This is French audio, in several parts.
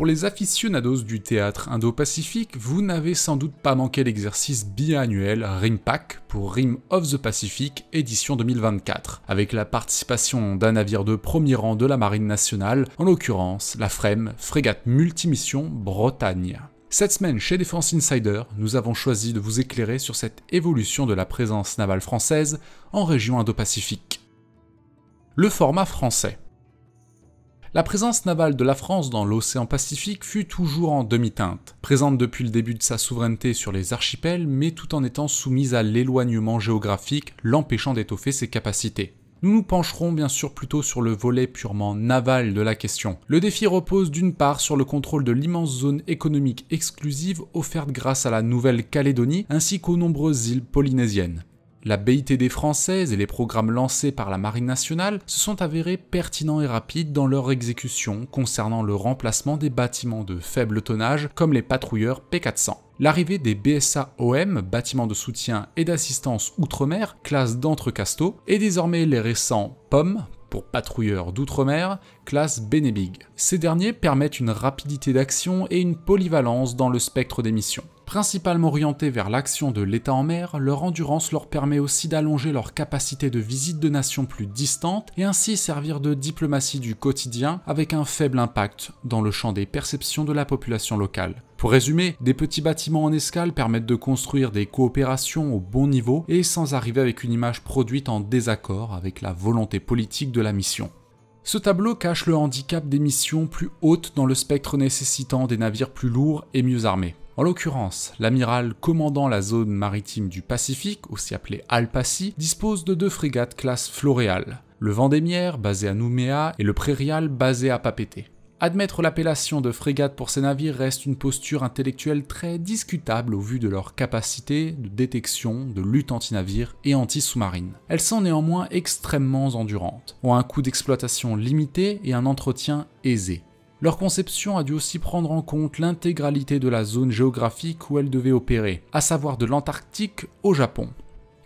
Pour les aficionados du théâtre indo-pacifique, vous n'avez sans doute pas manqué l'exercice biannuel RIMPAC pour Rim of the Pacific édition 2024, avec la participation d'un navire de premier rang de la Marine nationale, en l'occurrence la FREM, frégate multimission Bretagne. Cette semaine chez Défense Insider, nous avons choisi de vous éclairer sur cette évolution de la présence navale française en région Indo-Pacifique. Le format français la présence navale de la France dans l'océan Pacifique fut toujours en demi-teinte, présente depuis le début de sa souveraineté sur les archipels, mais tout en étant soumise à l'éloignement géographique, l'empêchant d'étoffer ses capacités. Nous nous pencherons bien sûr plutôt sur le volet purement naval de la question. Le défi repose d'une part sur le contrôle de l'immense zone économique exclusive offerte grâce à la Nouvelle-Calédonie ainsi qu'aux nombreuses îles polynésiennes. La des Françaises et les programmes lancés par la Marine nationale se sont avérés pertinents et rapides dans leur exécution concernant le remplacement des bâtiments de faible tonnage comme les patrouilleurs P400. L'arrivée des BSA-OM, bâtiments de soutien et d'assistance outre-mer, classe d'entrecasteaux, et désormais les récents POM, pour patrouilleurs d'outre-mer, classe Benebig. Ces derniers permettent une rapidité d'action et une polyvalence dans le spectre des missions. Principalement orientés vers l'action de l'État en mer, leur endurance leur permet aussi d'allonger leur capacité de visite de nations plus distantes et ainsi servir de diplomatie du quotidien avec un faible impact dans le champ des perceptions de la population locale. Pour résumer, des petits bâtiments en escale permettent de construire des coopérations au bon niveau et sans arriver avec une image produite en désaccord avec la volonté politique de la mission. Ce tableau cache le handicap des missions plus hautes dans le spectre nécessitant des navires plus lourds et mieux armés. En l'occurrence, l'amiral commandant la zone maritime du Pacifique, aussi appelée al dispose de deux frégates classe Floréal, le Vendémiaire basé à Nouméa et le Prairial basé à Papeete. Admettre l'appellation de frégate pour ces navires reste une posture intellectuelle très discutable au vu de leur capacité de détection, de lutte anti-navire et anti-sous-marine. Elles sont néanmoins extrêmement endurantes, ont un coût d'exploitation limité et un entretien aisé. Leur conception a dû aussi prendre en compte l'intégralité de la zone géographique où elle devait opérer, à savoir de l'Antarctique au Japon.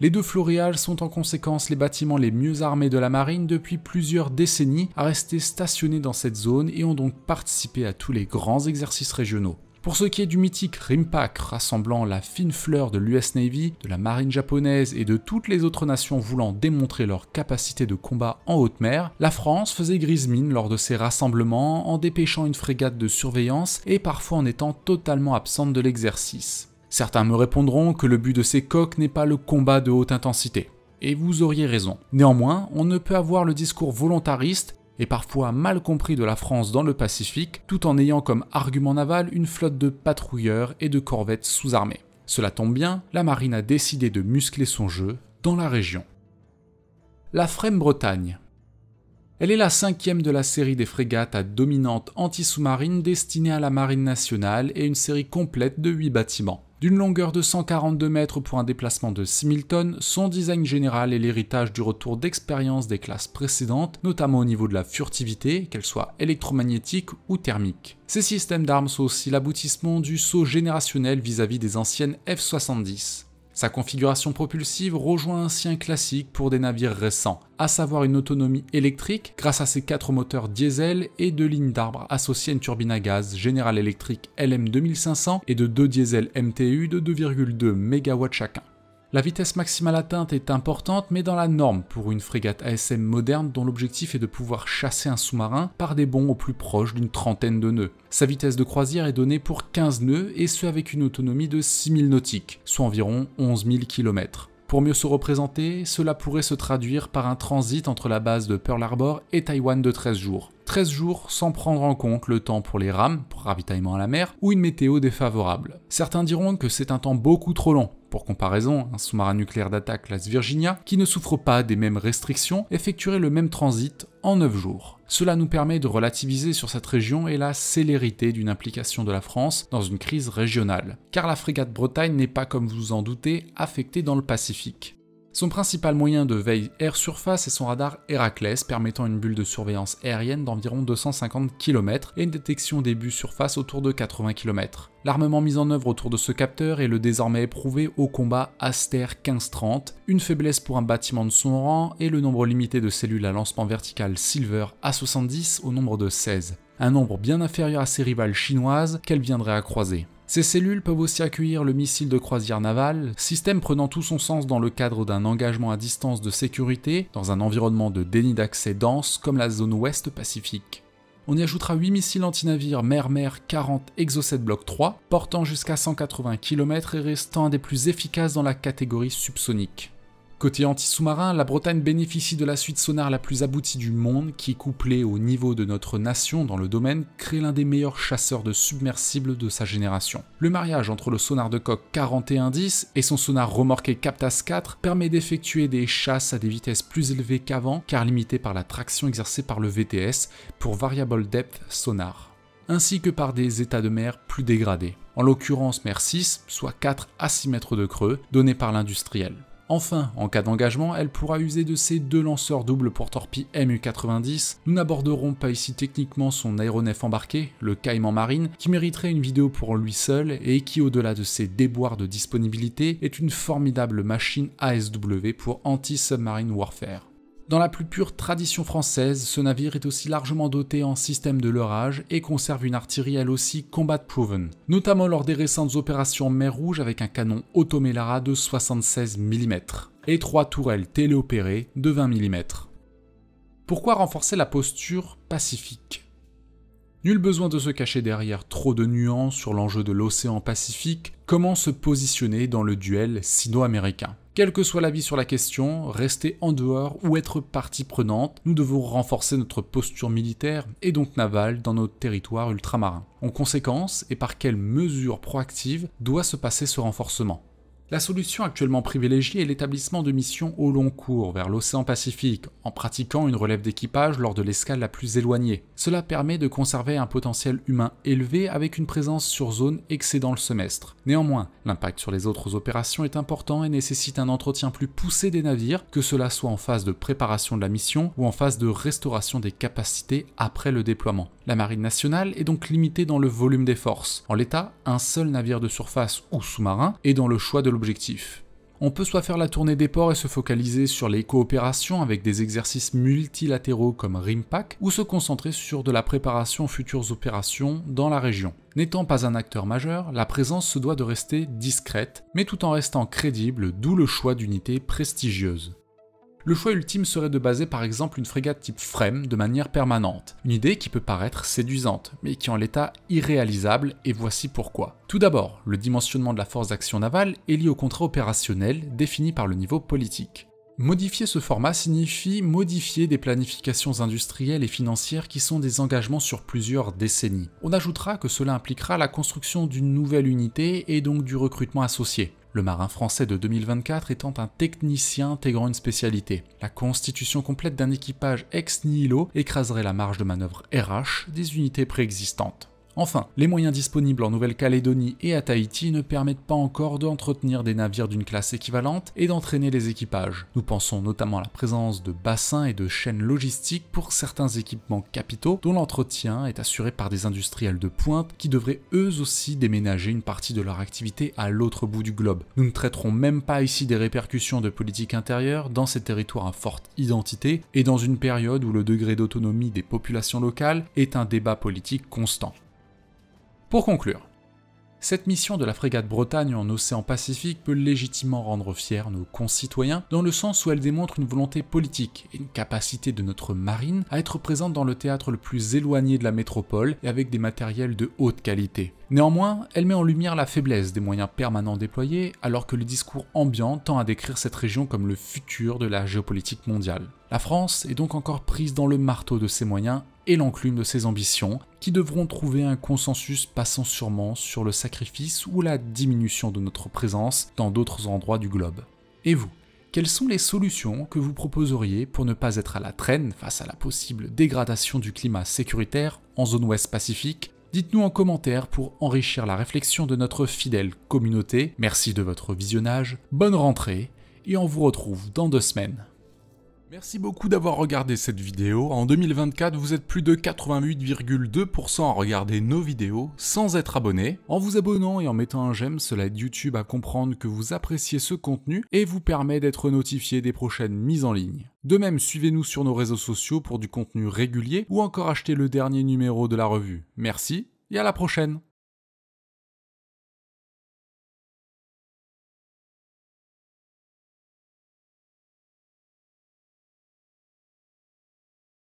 Les deux floréales sont en conséquence les bâtiments les mieux armés de la marine depuis plusieurs décennies à rester stationnés dans cette zone et ont donc participé à tous les grands exercices régionaux. Pour ce qui est du mythique Rimpak rassemblant la fine fleur de l'US Navy, de la marine japonaise et de toutes les autres nations voulant démontrer leur capacité de combat en haute mer, la France faisait grise mine lors de ces rassemblements en dépêchant une frégate de surveillance et parfois en étant totalement absente de l'exercice. Certains me répondront que le but de ces coques n'est pas le combat de haute intensité. Et vous auriez raison. Néanmoins, on ne peut avoir le discours volontariste et parfois mal compris de la France dans le Pacifique, tout en ayant comme argument naval une flotte de patrouilleurs et de corvettes sous-armées. Cela tombe bien, la marine a décidé de muscler son jeu dans la région. La Frême Bretagne, elle est la cinquième de la série des frégates à dominante anti-sous-marine destinée à la Marine nationale et une série complète de 8 bâtiments. D'une longueur de 142 mètres pour un déplacement de 6000 tonnes, son design général est l'héritage du retour d'expérience des classes précédentes, notamment au niveau de la furtivité, qu'elle soit électromagnétique ou thermique. Ces systèmes d'armes sont aussi l'aboutissement du saut générationnel vis-à-vis -vis des anciennes F-70. Sa configuration propulsive rejoint un sien classique pour des navires récents, à savoir une autonomie électrique grâce à ses quatre moteurs diesel et deux lignes d'arbre associées à une turbine à gaz General Electric LM2500 et de deux diesel MTU de 2,2 MW chacun. La vitesse maximale atteinte est importante mais dans la norme pour une frégate ASM moderne dont l'objectif est de pouvoir chasser un sous-marin par des bons au plus proche d'une trentaine de nœuds. Sa vitesse de croisière est donnée pour 15 nœuds et ce avec une autonomie de 6000 nautiques, soit environ 11 000 km. Pour mieux se représenter, cela pourrait se traduire par un transit entre la base de Pearl Harbor et Taïwan de 13 jours. 13 jours sans prendre en compte le temps pour les rames, pour ravitaillement à la mer, ou une météo défavorable. Certains diront que c'est un temps beaucoup trop long, pour comparaison, un sous-marin nucléaire d'attaque classe Virginia, qui ne souffre pas des mêmes restrictions, effectuerait le même transit en 9 jours. Cela nous permet de relativiser sur cette région et la célérité d'une implication de la France dans une crise régionale, car la frégate Bretagne n'est pas, comme vous en doutez, affectée dans le Pacifique. Son principal moyen de veille air-surface est son radar Héraclès, permettant une bulle de surveillance aérienne d'environ 250 km et une détection des buts surface autour de 80 km. L'armement mis en œuvre autour de ce capteur est le désormais éprouvé au combat Aster 1530, une faiblesse pour un bâtiment de son rang et le nombre limité de cellules à lancement vertical Silver A70 au nombre de 16, un nombre bien inférieur à ses rivales chinoises qu'elle viendrait à croiser. Ces cellules peuvent aussi accueillir le missile de croisière navale, système prenant tout son sens dans le cadre d'un engagement à distance de sécurité dans un environnement de déni d'accès dense comme la zone ouest pacifique. On y ajoutera 8 missiles antinavires mer-mer 40 Exocet Block 3, portant jusqu'à 180 km et restant un des plus efficaces dans la catégorie subsonique. Côté anti-sous-marin, la Bretagne bénéficie de la suite sonar la plus aboutie du monde, qui, couplée au niveau de notre nation dans le domaine, crée l'un des meilleurs chasseurs de submersibles de sa génération. Le mariage entre le sonar de coque 4110 et son sonar remorqué Captas 4 permet d'effectuer des chasses à des vitesses plus élevées qu'avant, car limitées par la traction exercée par le VTS pour Variable Depth Sonar ainsi que par des états de mer plus dégradés, en l'occurrence mer 6, soit 4 à 6 mètres de creux, donnés par l'industriel. Enfin, en cas d'engagement, elle pourra user de ses deux lanceurs doubles pour torpilles MU-90. Nous n'aborderons pas ici techniquement son aéronef embarqué, le Cayman Marine, qui mériterait une vidéo pour lui seul et qui, au-delà de ses déboires de disponibilité, est une formidable machine ASW pour anti-submarine warfare. Dans la plus pure tradition française, ce navire est aussi largement doté en système de leurrage et conserve une artillerie elle aussi combat proven, notamment lors des récentes opérations Mer Rouge avec un canon Automelara de 76 mm et trois tourelles téléopérées de 20 mm. Pourquoi renforcer la posture pacifique Nul besoin de se cacher derrière trop de nuances sur l'enjeu de l'océan Pacifique, comment se positionner dans le duel sino-américain. Quel que soit l'avis sur la question, rester en dehors ou être partie prenante, nous devons renforcer notre posture militaire et donc navale dans nos territoires ultramarins. En conséquence, et par quelles mesures proactives doit se passer ce renforcement la solution actuellement privilégiée est l'établissement de missions au long cours vers l'océan Pacifique, en pratiquant une relève d'équipage lors de l'escale la plus éloignée. Cela permet de conserver un potentiel humain élevé avec une présence sur zone excédant le semestre. Néanmoins, l'impact sur les autres opérations est important et nécessite un entretien plus poussé des navires, que cela soit en phase de préparation de la mission ou en phase de restauration des capacités après le déploiement. La Marine nationale est donc limitée dans le volume des forces. En l'état, un seul navire de surface ou sous-marin est dans le choix de on peut soit faire la tournée des ports et se focaliser sur les coopérations avec des exercices multilatéraux comme RIMPAC, ou se concentrer sur de la préparation aux futures opérations dans la région. N'étant pas un acteur majeur, la présence se doit de rester discrète, mais tout en restant crédible, d'où le choix d'unités prestigieuses. Le choix ultime serait de baser par exemple une frégate type Frem de manière permanente, une idée qui peut paraître séduisante, mais qui en l'état irréalisable, et voici pourquoi. Tout d'abord, le dimensionnement de la force d'action navale est lié au contrat opérationnel défini par le niveau politique. Modifier ce format signifie modifier des planifications industrielles et financières qui sont des engagements sur plusieurs décennies. On ajoutera que cela impliquera la construction d'une nouvelle unité et donc du recrutement associé le marin français de 2024 étant un technicien intégrant une spécialité. La constitution complète d'un équipage ex nihilo écraserait la marge de manœuvre RH des unités préexistantes. Enfin, les moyens disponibles en Nouvelle-Calédonie et à Tahiti ne permettent pas encore d'entretenir des navires d'une classe équivalente et d'entraîner les équipages. Nous pensons notamment à la présence de bassins et de chaînes logistiques pour certains équipements capitaux dont l'entretien est assuré par des industriels de pointe qui devraient eux aussi déménager une partie de leur activité à l'autre bout du globe. Nous ne traiterons même pas ici des répercussions de politique intérieure dans ces territoires à forte identité et dans une période où le degré d'autonomie des populations locales est un débat politique constant. Pour conclure, cette mission de la frégate Bretagne en océan Pacifique peut légitimement rendre fiers nos concitoyens, dans le sens où elle démontre une volonté politique et une capacité de notre marine à être présente dans le théâtre le plus éloigné de la métropole et avec des matériels de haute qualité. Néanmoins, elle met en lumière la faiblesse des moyens permanents déployés, alors que le discours ambiant tend à décrire cette région comme le futur de la géopolitique mondiale. La France est donc encore prise dans le marteau de ses moyens et l'enclume de ses ambitions, qui devront trouver un consensus passant sûrement sur le sacrifice ou la diminution de notre présence dans d'autres endroits du globe. Et vous quelles sont les solutions que vous proposeriez pour ne pas être à la traîne face à la possible dégradation du climat sécuritaire en zone ouest pacifique Dites-nous en commentaire pour enrichir la réflexion de notre fidèle communauté. Merci de votre visionnage, bonne rentrée et on vous retrouve dans deux semaines. Merci beaucoup d'avoir regardé cette vidéo. En 2024, vous êtes plus de 88,2% à regarder nos vidéos sans être abonné. En vous abonnant et en mettant un j'aime, cela aide YouTube à comprendre que vous appréciez ce contenu et vous permet d'être notifié des prochaines mises en ligne. De même, suivez-nous sur nos réseaux sociaux pour du contenu régulier ou encore achetez le dernier numéro de la revue. Merci et à la prochaine